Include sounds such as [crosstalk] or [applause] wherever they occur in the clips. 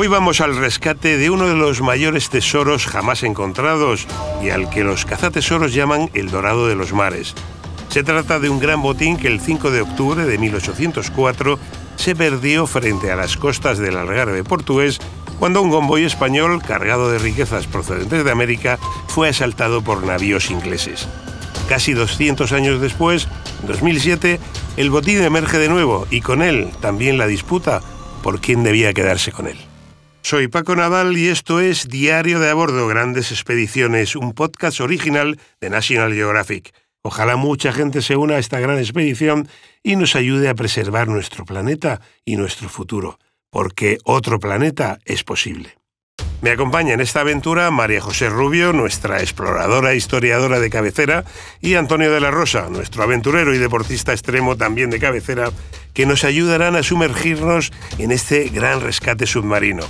Hoy vamos al rescate de uno de los mayores tesoros jamás encontrados y al que los cazatesoros llaman el dorado de los mares. Se trata de un gran botín que el 5 de octubre de 1804 se perdió frente a las costas del Algarve portugués cuando un convoy español cargado de riquezas procedentes de América fue asaltado por navíos ingleses. Casi 200 años después, en 2007, el botín emerge de nuevo y con él también la disputa por quién debía quedarse con él. Soy Paco Naval y esto es Diario de a Bordo, Grandes Expediciones, un podcast original de National Geographic. Ojalá mucha gente se una a esta gran expedición y nos ayude a preservar nuestro planeta y nuestro futuro, porque otro planeta es posible. Me acompaña en esta aventura María José Rubio, nuestra exploradora e historiadora de cabecera, y Antonio de la Rosa, nuestro aventurero y deportista extremo también de cabecera, que nos ayudarán a sumergirnos en este gran rescate submarino.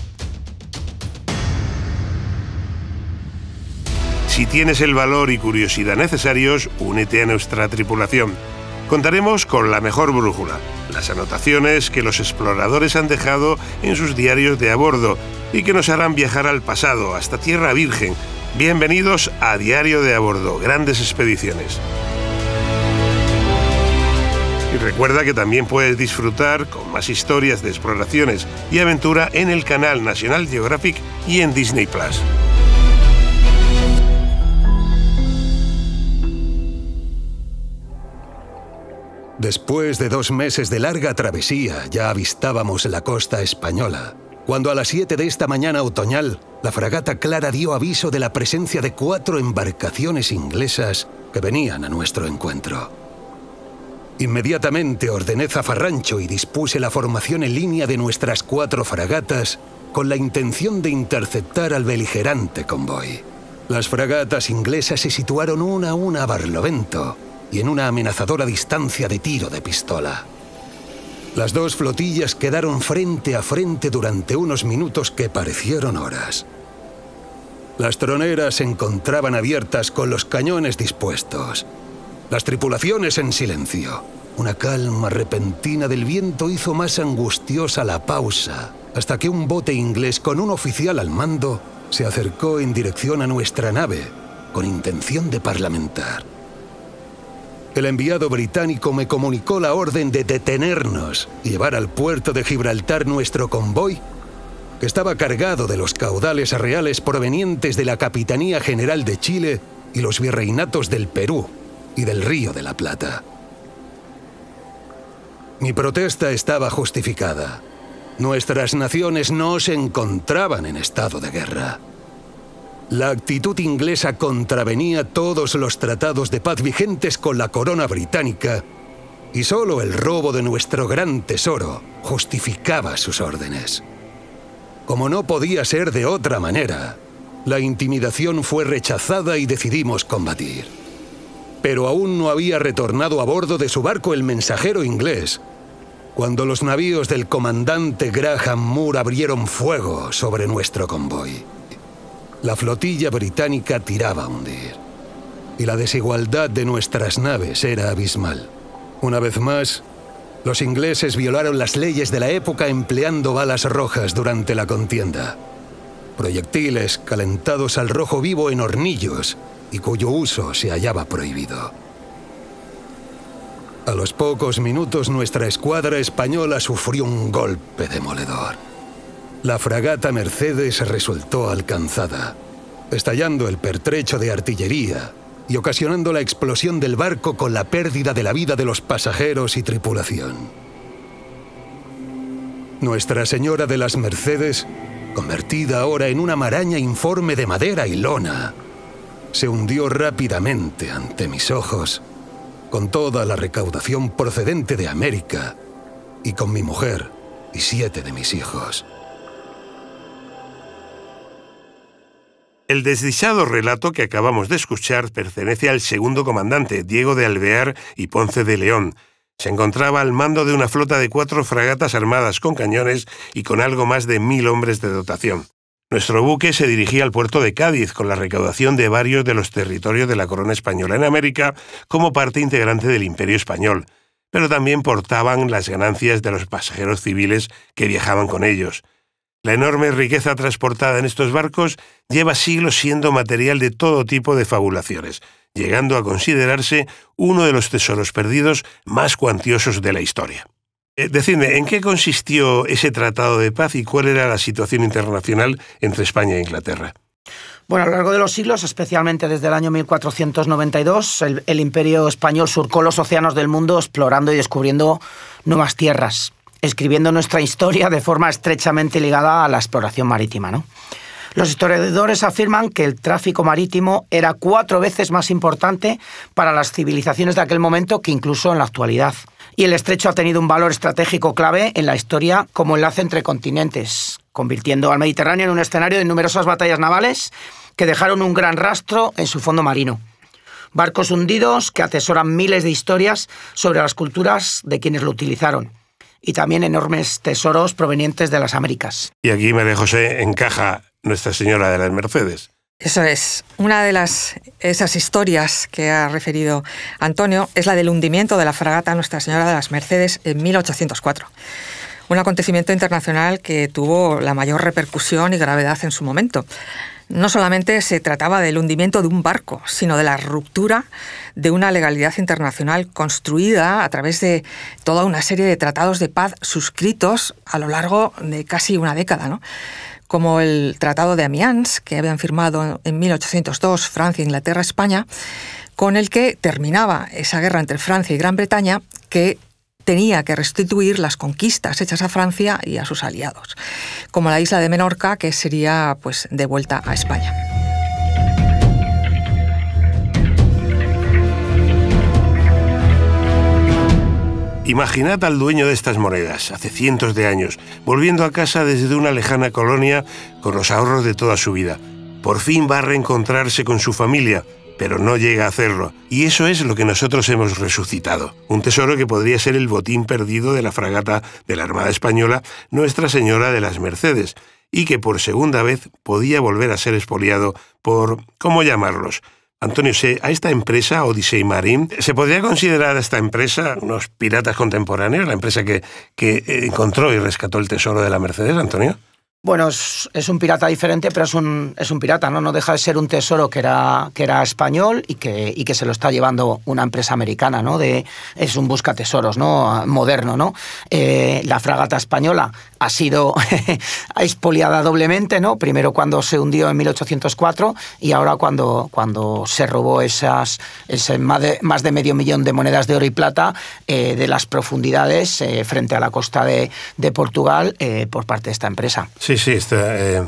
si tienes el valor y curiosidad necesarios, únete a nuestra tripulación. Contaremos con la mejor brújula, las anotaciones que los exploradores han dejado en sus diarios de a bordo y que nos harán viajar al pasado, hasta Tierra Virgen. Bienvenidos a Diario de a bordo, grandes expediciones. Y recuerda que también puedes disfrutar con más historias de exploraciones y aventura en el canal National Geographic y en Disney Plus. Después de dos meses de larga travesía, ya avistábamos la costa española, cuando a las 7 de esta mañana otoñal, la fragata Clara dio aviso de la presencia de cuatro embarcaciones inglesas que venían a nuestro encuentro. Inmediatamente ordené zafarrancho y dispuse la formación en línea de nuestras cuatro fragatas con la intención de interceptar al beligerante convoy. Las fragatas inglesas se situaron una a una a Barlovento, y en una amenazadora distancia de tiro de pistola. Las dos flotillas quedaron frente a frente durante unos minutos que parecieron horas. Las troneras se encontraban abiertas con los cañones dispuestos. Las tripulaciones en silencio. Una calma repentina del viento hizo más angustiosa la pausa, hasta que un bote inglés con un oficial al mando se acercó en dirección a nuestra nave, con intención de parlamentar el enviado británico me comunicó la orden de detenernos y llevar al puerto de Gibraltar nuestro convoy, que estaba cargado de los caudales reales provenientes de la Capitanía General de Chile y los virreinatos del Perú y del Río de la Plata. Mi protesta estaba justificada. Nuestras naciones no se encontraban en estado de guerra. La actitud inglesa contravenía todos los tratados de paz vigentes con la corona británica y solo el robo de nuestro gran tesoro justificaba sus órdenes. Como no podía ser de otra manera, la intimidación fue rechazada y decidimos combatir. Pero aún no había retornado a bordo de su barco el mensajero inglés, cuando los navíos del comandante Graham Moore abrieron fuego sobre nuestro convoy la flotilla británica tiraba a hundir. Y la desigualdad de nuestras naves era abismal. Una vez más, los ingleses violaron las leyes de la época empleando balas rojas durante la contienda. Proyectiles calentados al rojo vivo en hornillos y cuyo uso se hallaba prohibido. A los pocos minutos nuestra escuadra española sufrió un golpe demoledor la fragata Mercedes resultó alcanzada, estallando el pertrecho de artillería y ocasionando la explosión del barco con la pérdida de la vida de los pasajeros y tripulación. Nuestra Señora de las Mercedes, convertida ahora en una maraña informe de madera y lona, se hundió rápidamente ante mis ojos, con toda la recaudación procedente de América y con mi mujer y siete de mis hijos. El desdichado relato que acabamos de escuchar pertenece al segundo comandante, Diego de Alvear y Ponce de León. Se encontraba al mando de una flota de cuatro fragatas armadas con cañones y con algo más de mil hombres de dotación. Nuestro buque se dirigía al puerto de Cádiz con la recaudación de varios de los territorios de la corona española en América como parte integrante del imperio español, pero también portaban las ganancias de los pasajeros civiles que viajaban con ellos. La enorme riqueza transportada en estos barcos lleva siglos siendo material de todo tipo de fabulaciones, llegando a considerarse uno de los tesoros perdidos más cuantiosos de la historia. Eh, decidme, ¿en qué consistió ese tratado de paz y cuál era la situación internacional entre España e Inglaterra? Bueno, a lo largo de los siglos, especialmente desde el año 1492, el imperio español surcó los océanos del mundo explorando y descubriendo nuevas tierras escribiendo nuestra historia de forma estrechamente ligada a la exploración marítima. ¿no? Los historiadores afirman que el tráfico marítimo era cuatro veces más importante para las civilizaciones de aquel momento que incluso en la actualidad. Y el estrecho ha tenido un valor estratégico clave en la historia como enlace entre continentes, convirtiendo al Mediterráneo en un escenario de numerosas batallas navales que dejaron un gran rastro en su fondo marino. Barcos hundidos que atesoran miles de historias sobre las culturas de quienes lo utilizaron y también enormes tesoros provenientes de las Américas. Y aquí, María José, encaja Nuestra Señora de las Mercedes. Eso es. Una de las, esas historias que ha referido Antonio es la del hundimiento de la fragata Nuestra Señora de las Mercedes en 1804. Un acontecimiento internacional que tuvo la mayor repercusión y gravedad en su momento. No solamente se trataba del hundimiento de un barco, sino de la ruptura de una legalidad internacional construida a través de toda una serie de tratados de paz suscritos a lo largo de casi una década, ¿no? como el Tratado de Amiens, que habían firmado en 1802 Francia, Inglaterra, España, con el que terminaba esa guerra entre Francia y Gran Bretaña, que tenía que restituir las conquistas hechas a Francia y a sus aliados, como la isla de Menorca, que sería pues de vuelta a España. Imaginad al dueño de estas monedas, hace cientos de años, volviendo a casa desde una lejana colonia con los ahorros de toda su vida. Por fin va a reencontrarse con su familia, pero no llega a hacerlo. Y eso es lo que nosotros hemos resucitado. Un tesoro que podría ser el botín perdido de la fragata de la Armada Española Nuestra Señora de las Mercedes, y que por segunda vez podía volver a ser expoliado por... ¿cómo llamarlos? Antonio, ¿a esta empresa, Odyssey Marine, se podría considerar a esta empresa unos piratas contemporáneos, la empresa que, que encontró y rescató el tesoro de la Mercedes, Antonio? Bueno, es, un pirata diferente, pero es un, es un pirata, ¿no? No deja de ser un tesoro que era, que era español y que, que se lo está llevando una empresa americana, ¿no? De, es un busca tesoros, ¿no? Moderno, ¿no? Eh, la fragata española ha sido [laughs] expoliada doblemente, ¿no? Primero cuando se hundió en 1804 y ahora cuando, cuando se robó esas, ese más, de, medio millón de monedas de oro y plata eh, de las profundidades eh, frente a la costa de, de Portugal por parte de esta empresa. Sí, sí, está. Eh,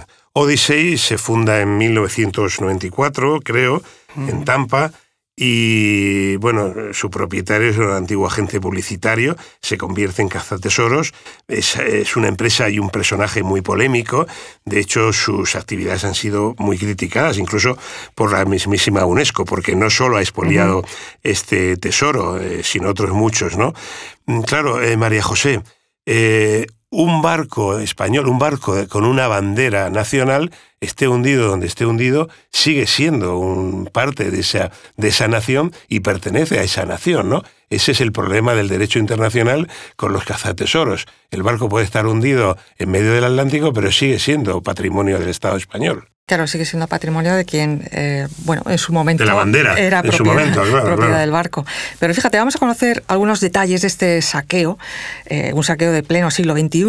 se funda en 1994, creo, en Tampa. Y bueno, su propietario es un antiguo agente publicitario, se convierte en cazatesoros, es, es una empresa y un personaje muy polémico, de hecho sus actividades han sido muy criticadas, incluso por la mismísima UNESCO, porque no solo ha expoliado este tesoro, eh, sino otros muchos, ¿no? Mm, claro, eh, María José, un barco español, un barco con una bandera nacional, esté hundido donde esté hundido, sigue siendo parte de esa, de esa nación y pertenece a esa nación, ¿no? Ese es el problema del derecho internacional con los cazatesoros. El barco puede estar hundido en medio del Atlántico, pero sigue siendo patrimonio del Estado español. Claro, sigue siendo patrimonio de quien, eh, bueno, en su momento. Era propiedad, del barco. Pero fíjate, vamos a conocer algunos detalles de este saqueo, eh, un saqueo de pleno siglo XXI,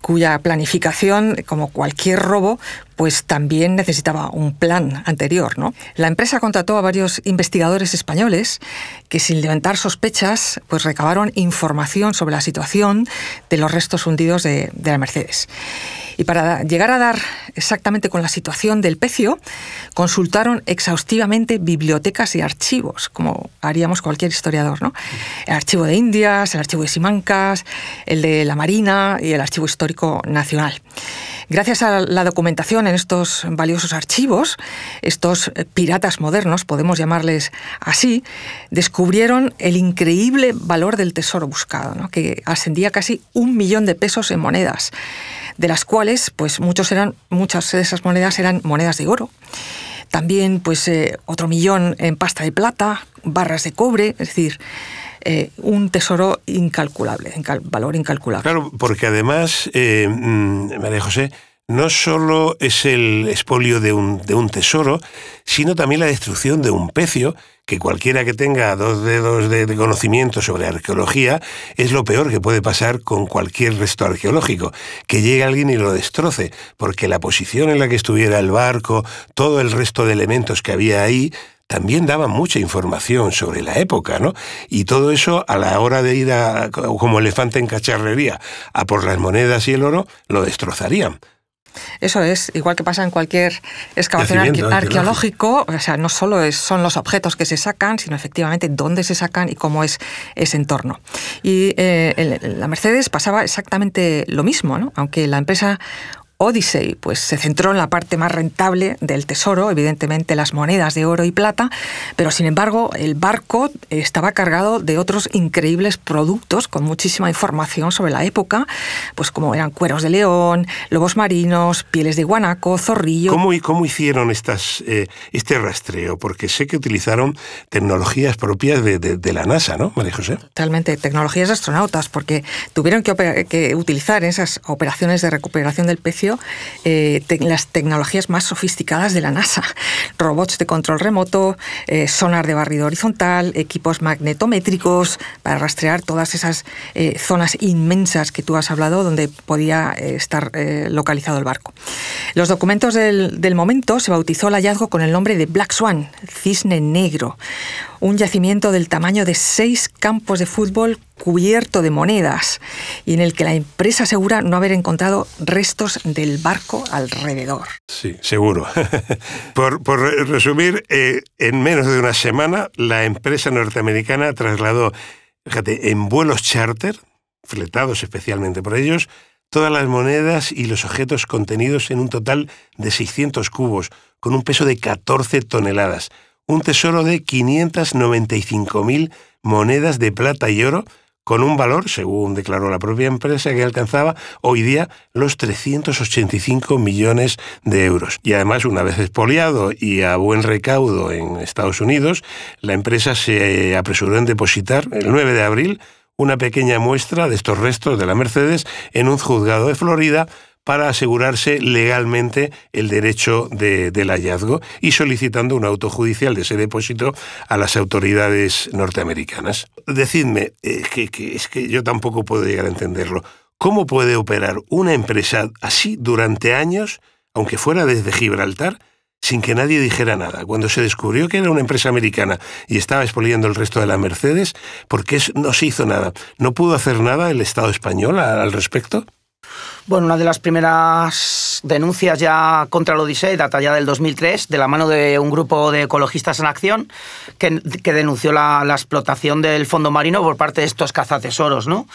cuya planificación, como cualquier robo, pues también necesitaba un plan anterior. ¿no? La empresa contrató a varios investigadores españoles que sin levantar sospechas, pues recabaron información sobre la situación de los restos hundidos de, la Mercedes. Y para llegar a dar exactamente con la situación del pecio, consultaron exhaustivamente bibliotecas y archivos, como haríamos cualquier historiador. ¿no? El archivo de Indias, el archivo de Simancas, el de la Marina y el archivo histórico Nacional. Gracias a la documentación en estos valiosos archivos, estos piratas modernos, podemos llamarles así, descubrieron el increíble valor del tesoro buscado, que ascendía casi un millón de pesos en monedas, de las cuales pues, muchos eran, muchas de esas monedas eran monedas de oro. También pues, eh, otro millón en pasta de plata, barras de cobre, es decir, eh, un tesoro incalculable, valor incalculable. Claro, porque además, eh, mm, María José, no solo es el expolio de un, tesoro, sino también la destrucción de un pecio, que cualquiera que tenga dos dedos de, de conocimiento sobre arqueología, es lo peor que puede pasar con cualquier resto arqueológico, que llegue alguien y lo destroce, porque la posición en la que estuviera el barco, todo el resto de elementos que había ahí, también daba mucha información sobre la época, ¿no? Y todo eso a la hora de ir como elefante en cacharrería a por las monedas y el oro, lo destrozarían. Eso es, igual que pasa en cualquier excavación arqueológica, arqueológico, o sea, no solo son los objetos que se sacan, sino efectivamente dónde se sacan y cómo es ese entorno. Y en eh, la Mercedes pasaba exactamente lo mismo, ¿no? aunque la empresa Odyssey pues, se centró en la parte más rentable del tesoro, evidentemente las monedas de oro y plata, pero sin embargo el barco estaba cargado de otros increíbles productos con muchísima información sobre la época, pues como eran cueros de león, lobos marinos, pieles de guanaco, zorrillo. ¿Cómo, y cómo hicieron estas, eh, este rastreo? Porque sé que utilizaron tecnologías propias de, la NASA, ¿no, María José? Totalmente, tecnologías astronautas, porque tuvieron que utilizar esas operaciones de recuperación del pecio eh, las tecnologías más sofisticadas de la NASA. Robots de control remoto, eh, sonar de barrido horizontal, equipos magnetométricos para rastrear todas esas eh, zonas inmensas que tú has hablado donde podía estar localizado el barco. Los documentos del momento se bautizó el hallazgo con el nombre de Black Swan, cisne negro un yacimiento del tamaño de seis campos de fútbol cubierto de monedas y en el que la empresa asegura no haber encontrado restos del barco alrededor. Sí, seguro. [laughs] por, resumir, eh, en menos de una semana la empresa norteamericana trasladó, fíjate, en vuelos charter, fletados especialmente por ellos, todas las monedas y los objetos contenidos en un total de 600 cubos, con un peso de 14 toneladas un tesoro de 595.000 monedas de plata y oro, con un valor, según declaró la propia empresa, que alcanzaba hoy día los 385 millones de euros. Y además, una vez expoliado y a buen recaudo en Estados Unidos, la empresa se apresuró en depositar el 9 de abril una pequeña muestra de estos restos de la Mercedes en un juzgado de Florida para asegurarse legalmente el derecho del hallazgo y solicitando un auto judicial de ese depósito a las autoridades norteamericanas. Decidme, eh, que, es que yo tampoco puedo llegar a entenderlo. ¿Cómo puede operar una empresa así durante años, aunque fuera desde Gibraltar, sin que nadie dijera nada. Cuando se descubrió que era una empresa americana y estaba expoliando el resto de la Mercedes, ¿por qué no se hizo nada? ¿No pudo hacer nada el Estado español al respecto? Bueno, una de las primeras denuncias ya contra el Odisea data ya del 2003, de la mano de un grupo de ecologistas en acción que, denunció la, explotación del fondo marino por parte de estos cazatesoros, ¿no?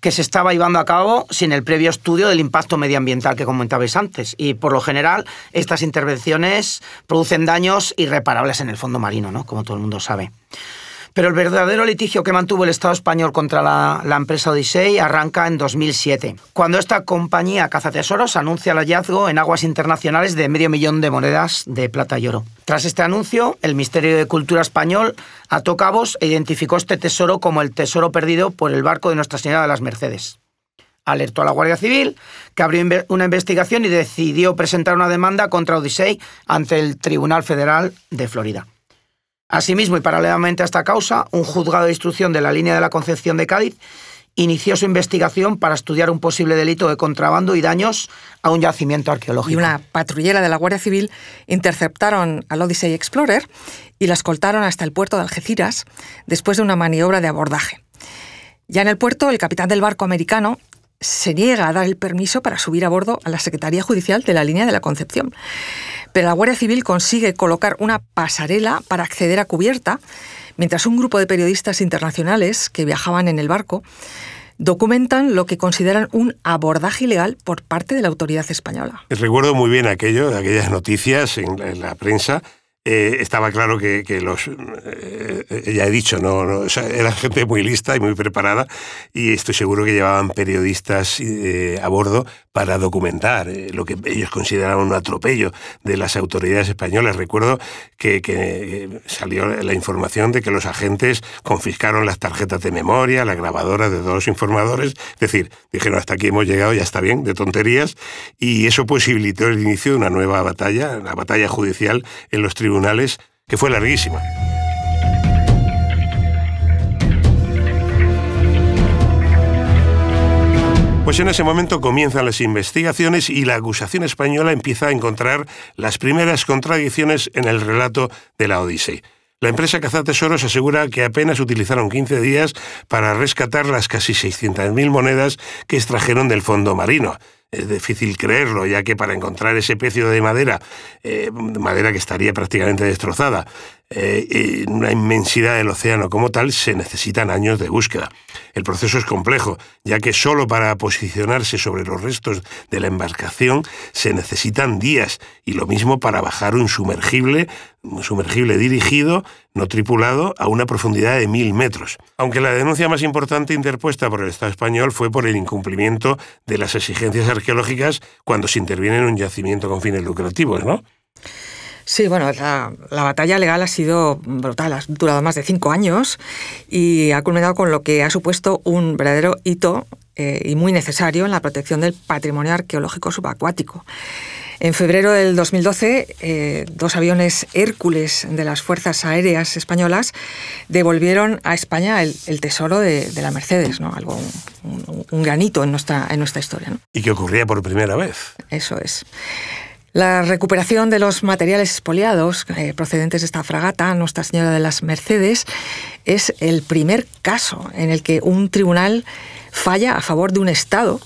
que se estaba llevando a cabo sin el previo estudio del impacto medioambiental que comentabais antes. Y por lo general, estas intervenciones producen daños irreparables en el fondo marino, ¿no? como todo el mundo sabe. Pero el verdadero litigio que mantuvo el Estado español contra la, empresa Odisei arranca en 2007, cuando esta compañía cazatesoros anuncia el hallazgo en aguas internacionales de medio millón de monedas de plata y oro. Tras este anuncio, el Ministerio de Cultura español ató cabos e identificó este tesoro como el tesoro perdido por el barco de Nuestra Señora de las Mercedes alertó a la Guardia Civil, que abrió una investigación y decidió presentar una demanda contra Odisei ante el Tribunal Federal de Florida. Asimismo y paralelamente a esta causa, un juzgado de instrucción de la línea de la Concepción de Cádiz inició su investigación para estudiar un posible delito de contrabando y daños a un yacimiento arqueológico. Y una patrullera de la Guardia Civil interceptaron al Odyssey Explorer y la escoltaron hasta el puerto de Algeciras después de una maniobra de abordaje. Ya en el puerto, el capitán del barco americano se niega a dar el permiso para subir a bordo a la Secretaría Judicial de la línea de la Concepción. Pero la Guardia Civil consigue colocar una pasarela para acceder a cubierta, mientras un grupo de periodistas internacionales que viajaban en el barco documentan lo que consideran un abordaje ilegal por parte de la autoridad española. Recuerdo muy bien aquello, aquellas noticias en la, prensa eh, estaba claro que, los, eh, eh, ya he dicho, no, no eran gente muy lista y muy preparada y estoy seguro que llevaban periodistas a bordo, para documentar eh, lo que ellos consideraban un atropello de las autoridades españolas. Recuerdo que, que, eh, salió la información de que los agentes confiscaron las tarjetas de memoria, la grabadora de dos informadores, es decir, dijeron hasta aquí hemos llegado, ya está bien, de tonterías, y eso posibilitó el inicio de una nueva batalla, la batalla judicial en los tribunales, que fue larguísima. Pues en ese momento comienzan las investigaciones y la acusación española empieza a encontrar las primeras contradicciones en el relato de la Odisea. La empresa Cazatesoros asegura que apenas utilizaron 15 días para rescatar las casi 600.000 monedas que extrajeron del fondo marino. Es difícil creerlo, ya que para encontrar ese pecio de madera, eh, madera que estaría prácticamente destrozada, en eh, eh, una inmensidad del océano como tal, se necesitan años de búsqueda. El proceso es complejo, ya que solo para posicionarse sobre los restos de la embarcación se necesitan días, y lo mismo para bajar un sumergible, un sumergible dirigido, no tripulado, a una profundidad de mil metros. Aunque la denuncia más importante interpuesta por el Estado español fue por el incumplimiento de las exigencias arqueológicas cuando se interviene en un yacimiento con fines lucrativos, ¿no? Sí, bueno, la, batalla legal ha sido brutal, ha durado más de cinco años y ha culminado con lo que ha supuesto un verdadero hito eh, y muy necesario en la protección del patrimonio arqueológico subacuático. En febrero del 2012, eh, dos aviones Hércules de las Fuerzas Aéreas Españolas devolvieron a España el, tesoro de, la Mercedes, ¿no? Algo, un, granito en nuestra, en nuestra historia. Y que ocurría por primera vez. Eso es. La recuperación de los materiales expoliados eh, procedentes de esta fragata, Nuestra Señora de las Mercedes, es el primer caso en el que un tribunal falla a favor de un Estado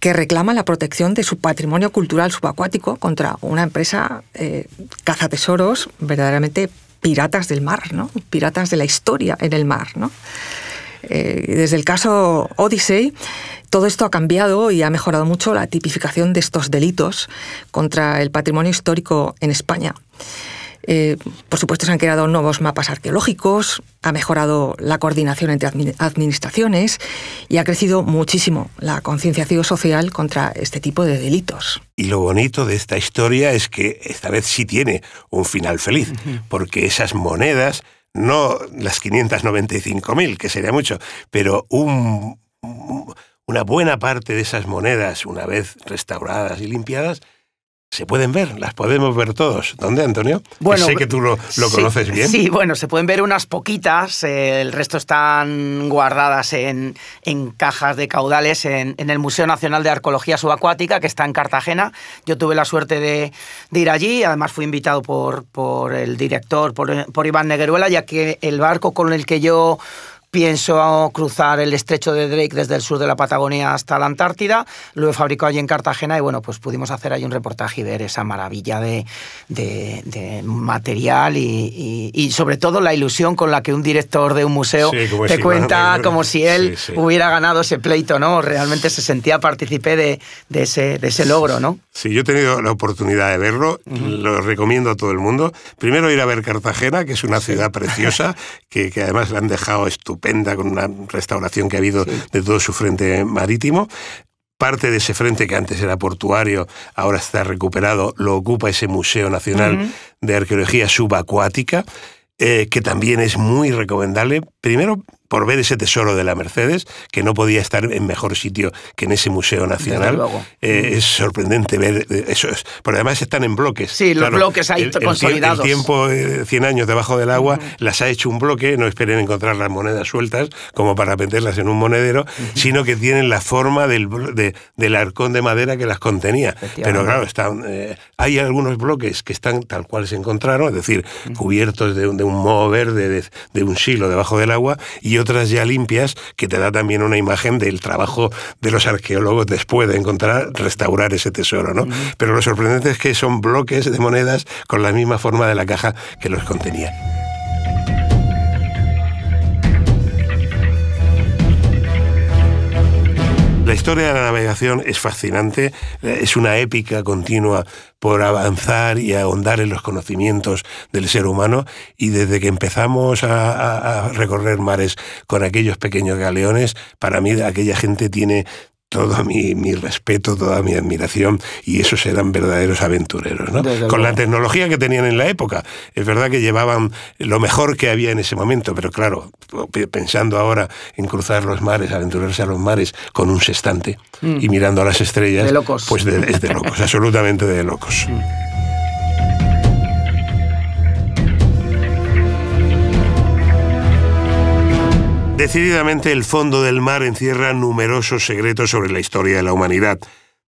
que reclama la protección de su patrimonio cultural subacuático contra una empresa eh, cazatesoros verdaderamente piratas del mar, ¿no? piratas de la historia en el mar. ¿no? Eh, desde el caso Odyssey, todo esto ha cambiado y ha mejorado mucho la tipificación de estos delitos contra el patrimonio histórico en España. Eh, por supuesto, se han creado nuevos mapas arqueológicos, ha mejorado la coordinación entre administraciones y ha crecido muchísimo la concienciación social contra este tipo de delitos. Y lo bonito de esta historia es que esta vez sí tiene un final feliz, porque esas monedas no las 595.000, que sería mucho, pero una buena parte de esas monedas, una vez restauradas y limpiadas, se pueden ver, las podemos ver todos. ¿Dónde, Antonio? sé que tú lo, conoces bien. Sí, bueno, se pueden ver unas poquitas, eh, el resto están guardadas en, en cajas de caudales en, en, el Museo Nacional de Arqueología Subacuática, que está en Cartagena. Yo tuve la suerte de, de ir allí, además fui invitado por, por el director, por, por Iván Negueruela, ya que el barco con el que yo Pienso cruzar el estrecho de Drake desde el sur de la Patagonia hasta la Antártida. Lo he fabricado allí en Cartagena y bueno, pues pudimos hacer ahí un reportaje y ver esa maravilla de, material y, y, sobre todo la ilusión con la que un director de un museo te cuenta como si él hubiera ganado ese pleito, ¿no? Realmente se sentía partícipe de, ese, de ese logro, ¿no? Sí, yo he tenido la oportunidad de verlo, lo recomiendo a todo el mundo. Primero ir a ver Cartagena, que es una ciudad preciosa, [laughs] que, que además la han dejado estupenda con una restauración que ha habido de todo su frente marítimo parte de ese frente que antes era portuario, ahora está recuperado, lo ocupa ese Museo Nacional de Arqueología Subacuática, eh, que también es muy recomendable, primero por ver ese tesoro de la Mercedes, que no podía estar en mejor sitio que en ese Museo Nacional. Eh, es sorprendente ver eh, eso. Pero además están en bloques. Sí, los bloques ahí consolidados. El tiempo, eh, 100 años debajo del agua, las ha hecho un bloque, no esperen encontrar las monedas sueltas como para meterlas en un monedero, sino que tienen la forma del, del arcón de madera que las contenía. Pero claro, están, eh, hay algunos bloques que están tal cual se encontraron, es decir, cubiertos de, un moho verde, de, de un silo debajo del agua, y y otras ya limpias, que te da también una imagen del trabajo de los arqueólogos después de encontrar, restaurar ese tesoro. ¿no? Pero lo sorprendente es que son bloques de monedas con la misma forma de la caja que los contenía. La historia de la navegación es fascinante, eh, es una épica continua por avanzar y ahondar en los conocimientos del ser humano y desde que empezamos a, recorrer mares con aquellos pequeños galeones, para mí aquella gente tiene todo mi, respeto, toda mi admiración, y esos eran verdaderos aventureros, ¿no? Con la tecnología que tenían en la época. Es verdad que llevaban lo mejor que había en ese momento, pero claro, pensando ahora en cruzar los mares, aventurarse a los mares con un sextante mm. y mirando a las estrellas, de locos. pues es de locos, [laughs] absolutamente de locos. Mm. Decididamente el fondo del mar encierra numerosos secretos sobre la historia de la humanidad.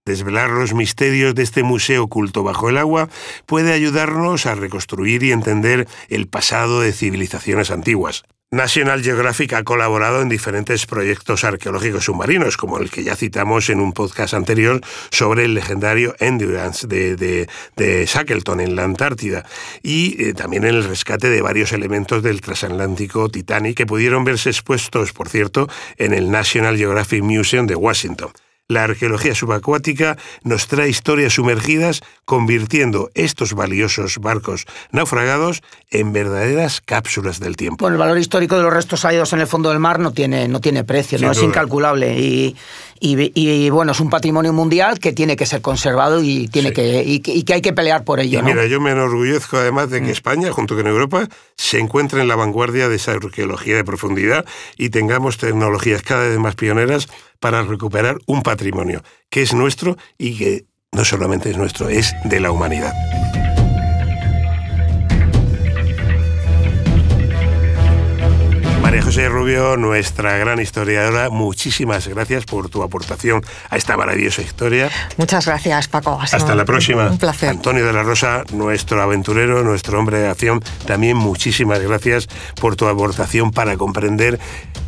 Desvelar los misterios de este museo oculto bajo el agua puede ayudarnos a reconstruir y entender el pasado de civilizaciones antiguas. National Geographic ha colaborado en diferentes proyectos arqueológicos submarinos, como el que ya citamos en un podcast anterior sobre el legendario Endurance de, Shackleton en la Antártida, y eh, también en el rescate de varios elementos del transatlántico Titanic que pudieron verse expuestos, por cierto, en el National Geographic Museum de Washington. La arqueología subacuática nos trae historias sumergidas, convirtiendo estos valiosos barcos naufragados en verdaderas cápsulas del tiempo. Bueno, el valor histórico de los restos hallados en el fondo del mar no tiene, no tiene precio, ¿no? es incalculable. Y, y, bueno, es un patrimonio mundial que tiene que ser conservado y, tiene que, que hay que pelear por ello. mira, yo me enorgullezco además de que mm. España, junto con Europa, se encuentre en la vanguardia de esa arqueología de profundidad y tengamos tecnologías cada vez más pioneras para recuperar un patrimonio que es nuestro y que no solamente es nuestro, es de la humanidad. María José Rubio, nuestra gran historiadora, muchísimas gracias por tu aportación a esta maravillosa historia. Muchas gracias, Paco. Hasta la próxima. Un placer. Antonio de la Rosa, nuestro aventurero, nuestro hombre de acción, también muchísimas gracias por tu aportación para comprender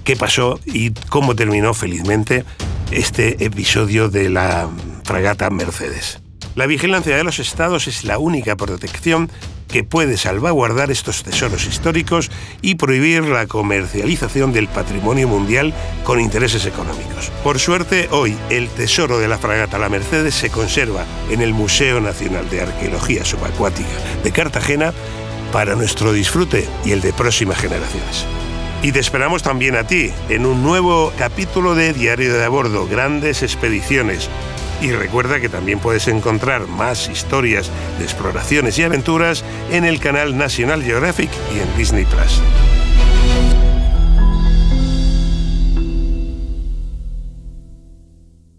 qué pasó y cómo terminó felizmente este episodio de la fragata Mercedes. La vigilancia de los estados es la única protección que puede salvaguardar estos tesoros históricos y prohibir la comercialización del patrimonio mundial con intereses económicos. Por suerte, hoy el tesoro de la fragata La Mercedes se conserva en el Museo Nacional de Arqueología Subacuática de Cartagena para nuestro disfrute y el de próximas generaciones. Y te esperamos también a ti en un nuevo capítulo de Diario de a Grandes Expediciones y recuerda que también puedes encontrar más historias de exploraciones y aventuras en el canal National Geographic y en Disney Plus.